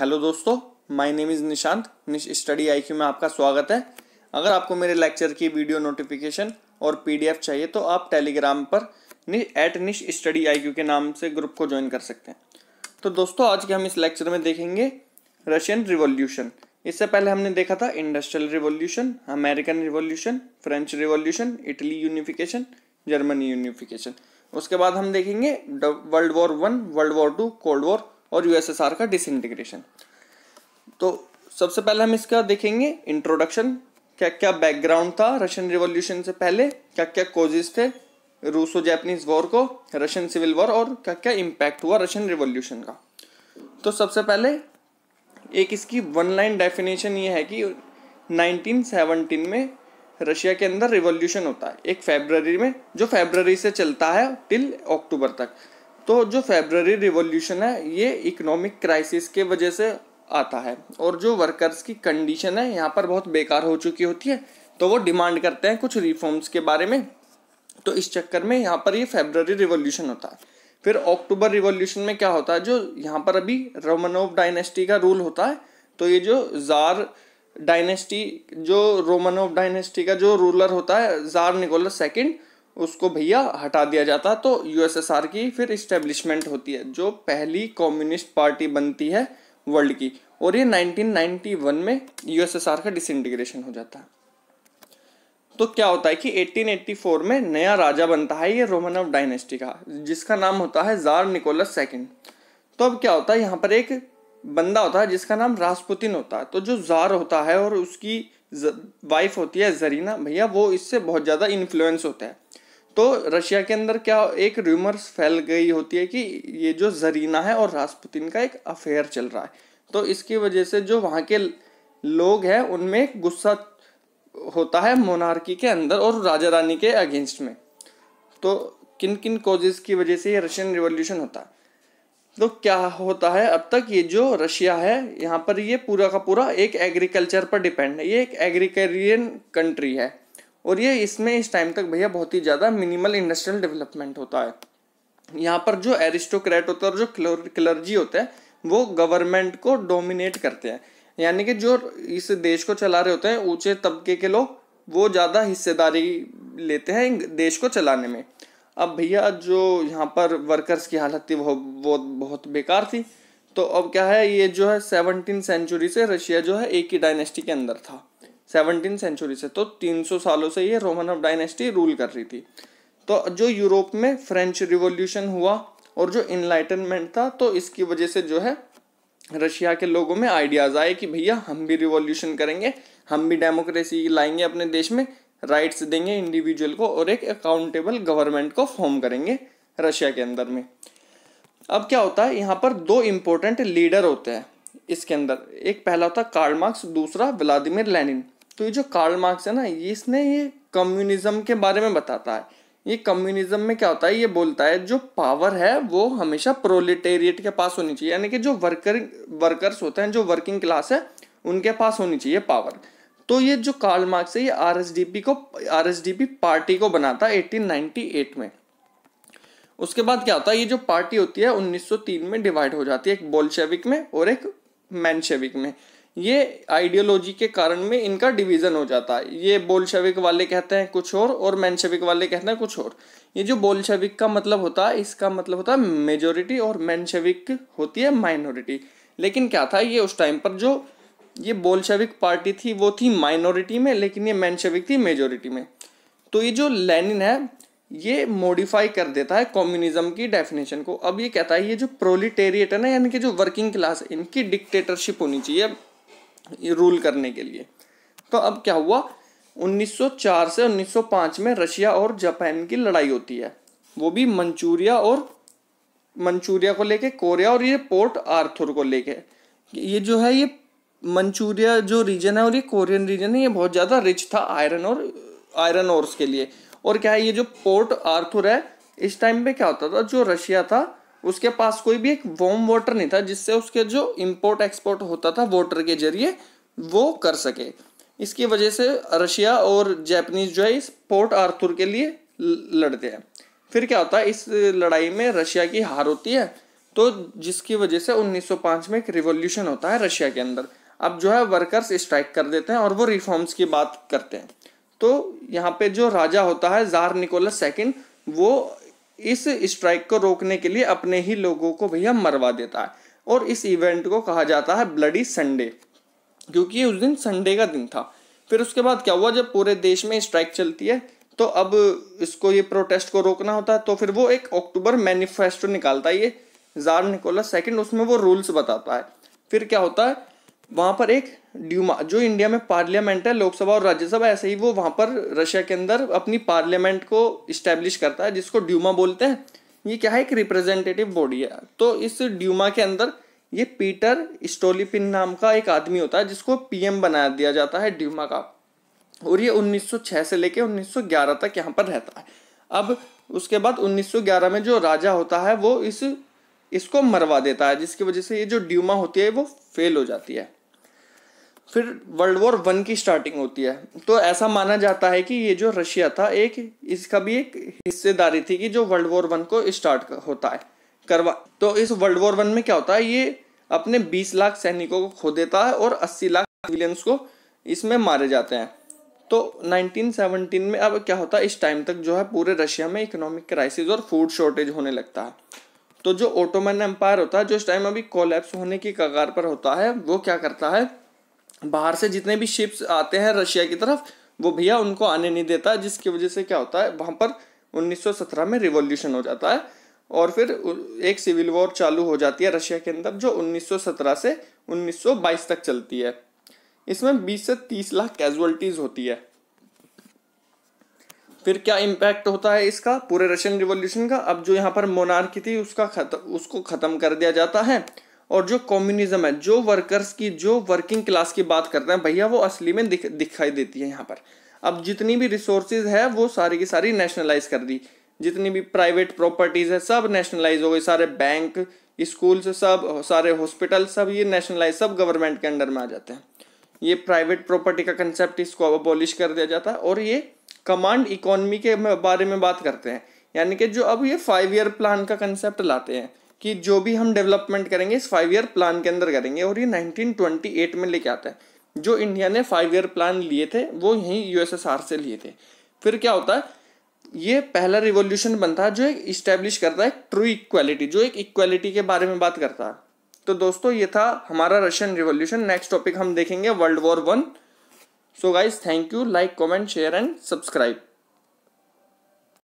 hello दोस्तों my name is Nishant निश study IQ में आपका स्वागत है अगर आपको मेरे लेक्चर की वीडियो नोटिफिकेशन और पीडीएफ चाहिए तो आप टेलीग्राम पर नि, एट निश स्टडी आईक्यू के नाम से ग्रुप को ज्वाइन कर सकते हैं तो दोस्तों आज के हम इस लेक्चर में देखेंगे रशियन रिवोल्यूशन इससे पहले हमने देखा था industrial revolution American revolution French revolution Italy unification Germany unification उसके बाद हम देखेंगे world war one world war two cold war और यूएसएसआर का डिस तो सबसे पहले हम इसका देखेंगे इंट्रोडक्शन क्या क्या बैकग्राउंड था रशियन रिवॉल्यूशन से पहले क्या क्या कोजेज थे रूसो जैपनीज वॉर को रशियन सिविल वॉर और क्या क्या इम्पैक्ट हुआ रशियन रिवॉल्यूशन का तो सबसे पहले एक इसकी वन लाइन डेफिनेशन ये है कि 1917 में रशिया के अंदर रिवॉल्यूशन होता है एक फेबररी में जो फेबररी से चलता है टिल अक्टूबर तक तो जो फेबररी रिवॉल्यूशन है ये इकोनॉमिक क्राइसिस के वजह से आता है और जो वर्कर्स की कंडीशन है यहाँ पर बहुत बेकार हो चुकी होती है तो वो डिमांड करते हैं कुछ रिफॉर्म्स के बारे में तो इस चक्कर में यहाँ पर ये फेबररी रिवॉल्यूशन होता है फिर अक्टूबर रिवॉल्यूशन में क्या होता है जो यहाँ पर अभी रोमनोव डायनेस्टी का रूल होता है तो ये जो जार डायनेस्टी जो रोमनोव डायनेस्टी का जो रूलर होता है जार निकोलस सेकेंड उसको भैया हटा दिया जाता तो यूएसएसआर की फिर इस्टेब्लिशमेंट होती है जो पहली कम्युनिस्ट पार्टी बनती है वर्ल्ड की और ये 1991 में यूएसएसआर का डिसइंटीग्रेशन हो जाता है तो क्या होता है कि 1884 में नया राजा बनता है ये रोमनव डायनेस्टी का जिसका नाम होता है जार निकोलस सेकेंड तो अब क्या होता है यहाँ पर एक बंदा होता है जिसका नाम रासपुतिन होता है तो जो जार होता है और उसकी वाइफ होती है जरीना भैया वो इससे बहुत ज़्यादा इन्फ्लुएंस होता है तो रशिया के अंदर क्या एक र्यूमर्स फैल गई होती है कि ये जो जरीना है और रासपुतिन का एक अफेयर चल रहा है तो इसकी वजह से जो वहाँ के लोग हैं उनमें गुस्सा होता है मोनार्की के अंदर और राजा रानी के अगेंस्ट में तो किन किन कोजेज की वजह से ये रशियन रिवोल्यूशन होता है तो क्या होता है अब तक ये जो रशिया है यहाँ पर ये पूरा का पूरा एक एग्रीकल्चर पर डिपेंड है ये एक एग्रीकरियन कंट्री है और ये इसमें इस टाइम तक भैया बहुत ही ज़्यादा मिनिमल इंडस्ट्रियल डेवलपमेंट होता है यहाँ पर जो एरिस्टोक्रेट होता है और जो क्लर्जी होता है वो गवर्नमेंट को डोमिनेट करते हैं यानी कि जो इस देश को चला रहे होते हैं ऊंचे तबके के लोग वो ज़्यादा हिस्सेदारी लेते हैं देश को चलाने में अब भैया जो यहाँ पर वर्कर्स की हालत थी वो वो बहुत बेकार थी तो अब क्या है ये जो है सेवनटीन सेंचुरी से रशिया जो है एक ही डायनेस्टी के अंदर था सेवनटीन सेंचुरी से तो 300 सालों से ये रोमन ऑफ डायनेस्टी रूल कर रही थी तो जो यूरोप में फ्रेंच रिवोल्यूशन हुआ और जो इनलाइटनमेंट था तो इसकी वजह से जो है रशिया के लोगों में आइडियाज़ आए कि भैया हम भी रिवोल्यूशन करेंगे हम भी डेमोक्रेसी लाएंगे अपने देश में राइट्स देंगे इंडिविजुअल को और एक अकाउंटेबल गवर्नमेंट को फॉर्म करेंगे रशिया के अंदर में अब क्या होता है यहाँ पर दो इम्पोर्टेंट लीडर होते हैं इसके अंदर एक पहला होता कार्ल मार्क्स दूसरा व्लादिमिर लेनिन तो ये जो कार्ल मार्क्स है ना इसने ये कम्युनिज्म के बारे में बताता है ये कम्युनिज्म में क्या होता है ये बोलता है जो पावर है वो हमेशा प्रोलिटेरिएट के पास होनी चाहिए यानी कि जो वर्कर वर्कर्स होते हैं जो वर्किंग क्लास है उनके पास होनी चाहिए पावर तो ये जो कार्ल मार्क्स है ये आरएसडीपी को आरएसडीपी पार्टी को बनाता है 1898 में उसके बाद क्या होता है ये जो पार्टी होती है 1903 में डिवाइड हो जाती है एक बोल्शेविक में और एक मैनशेविक में ये आइडियोलॉजी के कारण में इनका डिवीज़न हो जाता है ये बोल्शविक वाले कहते हैं कुछ और और मैनशेविक वाले कहते हैं कुछ और ये जो बोल्शविक का मतलब होता है इसका मतलब होता है मेजोरिटी और मैनशेविक होती है माइनॉरिटी लेकिन क्या था ये उस टाइम पर जो ये बोल्शविक पार्टी थी वो थी माइनॉरिटी में लेकिन ये मैनशेविक थी मेजोरिटी में तो ये जो लेनिन है ये मॉडिफाई कर देता है कम्युनिज्म की डेफिनेशन को अब ये कहता है ये जो प्रोलिटेरिएट है ना यानी कि जो वर्किंग क्लास इनकी डिक्टेटरशिप होनी चाहिए रूल करने के लिए तो अब क्या हुआ 1904 से 1905 में रशिया और जापान की लड़ाई होती है वो भी मंचूरिया और मंचूरिया को लेके कोरिया और ये पोर्ट आर्थर को लेके ये जो है ये मंचूरिया जो रीजन है और ये कोरियन रीजन है ये बहुत ज़्यादा रिच था आयरन और आयरन ओर्स के लिए और क्या है ये जो पोर्ट आर्थर है इस टाइम पे क्या होता था जो रशिया था उसके पास कोई भी एक वॉम वाटर नहीं था जिससे उसके जो इम्पोर्ट एक्सपोर्ट होता था वाटर के जरिए वो कर सके इसकी वजह से रशिया और जैपनीज जो है इस पोर्ट आर्थुर के लिए लड़ते हैं फिर क्या होता है इस लड़ाई में रशिया की हार होती है तो जिसकी वजह से 1905 में एक रिवोल्यूशन होता है रशिया के अंदर अब जो है वर्कर्स स्ट्राइक कर देते हैं और वो रिफॉर्म्स की बात करते हैं तो यहाँ पे जो राजा होता है जार निकोलस सेकंड वो इस स्ट्राइक को रोकने के लिए अपने ही लोगों को भैया मरवा देता है और इस इवेंट को कहा जाता है ब्लडी संडे क्योंकि उस दिन संडे का दिन था फिर उसके बाद क्या हुआ जब पूरे देश में स्ट्राइक चलती है तो अब इसको ये प्रोटेस्ट को रोकना होता है तो फिर वो एक अक्टूबर मैनिफेस्टो निकालता है ये जार निकोला सेकंड उसमें वो रूल्स बताता है फिर क्या होता है वहाँ पर एक ड्यूमा जो इंडिया में पार्लियामेंट है लोकसभा और राज्यसभा ऐसे ही वो वहाँ पर रशिया के अंदर अपनी पार्लियामेंट को इस्टेब्लिश करता है जिसको ड्यूमा बोलते हैं ये क्या है एक रिप्रेजेंटेटिव बॉडी है तो इस ड्यूमा के अंदर ये पीटर स्टोलिपिन नाम का एक आदमी होता है जिसको पीएम बना दिया जाता है ड्यूमा का और ये 1906 से लेके 1911 तक यहाँ पर रहता है अब उसके बाद 1911 में जो राजा होता है वो इस इसको मरवा देता है जिसकी वजह से ये जो ड्यूमा होती है वो फेल हो जाती है फिर वर्ल्ड वॉर वन की स्टार्टिंग होती है तो ऐसा माना जाता है कि ये जो रशिया था एक इसका भी एक हिस्सेदारी थी कि जो वर्ल्ड वॉर वन को स्टार्ट होता है करवा तो इस वर्ल्ड वॉर वन में क्या होता है ये अपने 20 लाख सैनिकों को खो देता है और 80 लाख सिविलियंस को इसमें मारे जाते हैं तो 1917 में अब क्या होता है इस टाइम तक जो है पूरे रशिया में इकोनॉमिक क्राइसिस और फूड शॉर्टेज होने लगता है तो जो ओटोमन एम्पायर होता है जो इस टाइम अभी कोलैप्स होने की कगार पर होता है वो क्या करता है बाहर से जितने भी शिप्स आते हैं रशिया की तरफ वो भैया उनको आने नहीं देता जिसकी वजह से क्या होता है वहाँ पर 1917 में रिवॉल्यूशन हो जाता है और फिर एक सिविल वॉर चालू हो जाती है रशिया के अंदर जो 1917 से 1922 तक चलती है इसमें 20 से 30 लाख कैजुअलिटीज़ होती है फिर क्या इम्पैक्ट होता है इसका पूरे रशियन रिवोल्यूशन का अब जो यहाँ पर मोनार्की थी उसका खत, उसको ख़त्म कर दिया जाता है और जो कम्युनिज्म है जो वर्कर्स की जो वर्किंग क्लास की बात करते हैं भैया वो असली में दिख दिखाई देती है यहाँ पर अब जितनी भी रिसोर्सेज है वो सारी की सारी नेशनलाइज कर दी जितनी भी प्राइवेट प्रॉपर्टीज़ है सब नेशनलाइज हो गई सारे बैंक स्कूल्स सब सारे हॉस्पिटल सब ये नेशनलाइज सब गवर्नमेंट के अंडर में आ जाते हैं ये प्राइवेट प्रॉपर्टी का कंसेप्ट इसको अबॉलिश कर दिया जाता है और ये कमांड इकोनमी के बारे में बात करते हैं यानी कि जो अब ये फाइव ईयर प्लान का कंसेप्ट लाते हैं कि जो भी हम डेवलपमेंट करेंगे इस फाइव ईयर प्लान के अंदर करेंगे और ये 1928 में लेके आता है जो इंडिया ने फाइव ईयर प्लान लिए थे वो यहीं यूएसएसआर से लिए थे फिर क्या होता है ये पहला रिवोल्यूशन बनता है जो एक इस्टेब्लिश करता है ट्रू इक्वालिटी जो एक इक्वालिटी के बारे में बात करता है तो दोस्तों ये था हमारा रशियन रिवोल्यूशन नेक्स्ट टॉपिक हम देखेंगे world war one so guys thank you like comment share and subscribe